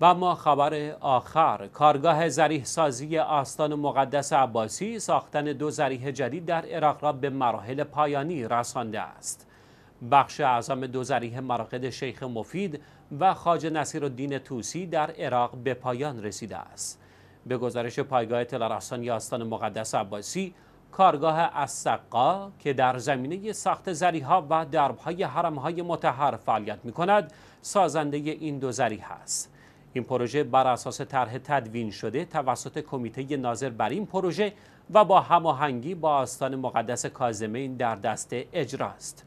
و ما خبر آخر کارگاه زریح سازی آستان مقدس عباسی ساختن دو زریح جدید در عراق را به مراحل پایانی رسانده است بخش اعظم دو زریح مراقد شیخ مفید و خاج نصیر الدین توسی در عراق به پایان رسیده است به گزارش پایگاه یا آستان مقدس عباسی کارگاه سقا که در زمینه ساخت ها و دربهای های متحر فعالیت می کند سازنده این دو زریح است این پروژه بر اساس طرح تدوین شده توسط کمیته ناظر بر این پروژه و با هماهنگی با آستان مقدس کازمین در دست اجرا است.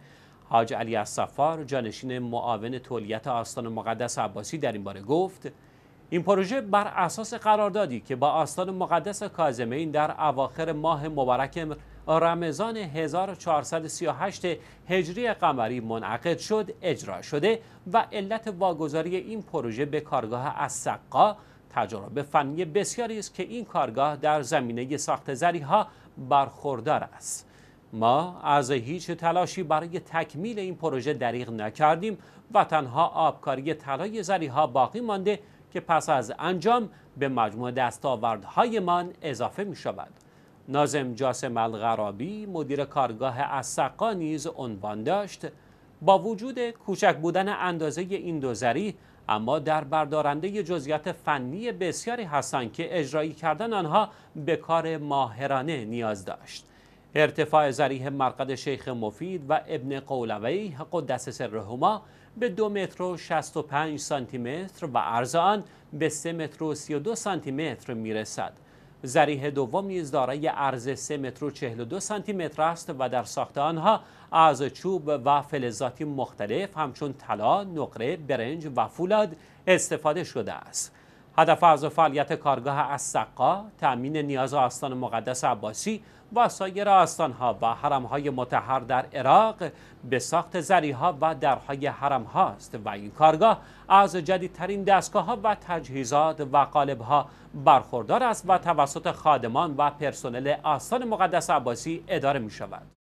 حاج علی اصفار، جانشین معاون تولیت آستان مقدس عباسی در این باره گفت این پروژه بر اساس قراردادی که با آستان مقدس کازمین در اواخر ماه مبارک رمضان 1438 هجری قمری منعقد شد اجرا شده و علت واگذاری این پروژه به کارگاه سقا تجارب فنی بسیاری است که این کارگاه در زمینه ساخت زری ها برخوردار است ما از هیچ تلاشی برای تکمیل این پروژه دریغ نکردیم و تنها آبکاری طلای زری ها باقی مانده که پس از انجام به مجموع دستاوردهایمان اضافه می شود. نازم جاسم الغرابی مدیر کارگاه اسقا نیز عنوان داشت با وجود کوچک بودن اندازه این دوزری اما در بردارنده جزئیات فنی بسیاری هستند که اجرایی کردن آنها به کار ماهرانه نیاز داشت ارتفاع زریه مرقد شیخ مفید و ابن قولوی قدس سرهما به دو متر و 65 سانتی متر و عرض آن به سه متر و 32 سانتی متر میرسد. زریح دوم نیز دارای عرض سه متر و 42 سانتی متر است و در ساخت آنها از چوب و فلزاتی مختلف همچون طلا، نقره، برنج و فولاد استفاده شده است. هدف از فعالیت کارگاه سقا، تأمین نیاز آستان مقدس عباسی و سایر آستانها و حرمهای متحر در عراق به ساخت زریها و درهای حرم هاست و این کارگاه از جدیدترین دستگاه ها و تجهیزات و قالب ها برخوردار است و توسط خادمان و پرسنل آستان مقدس عباسی اداره می شود.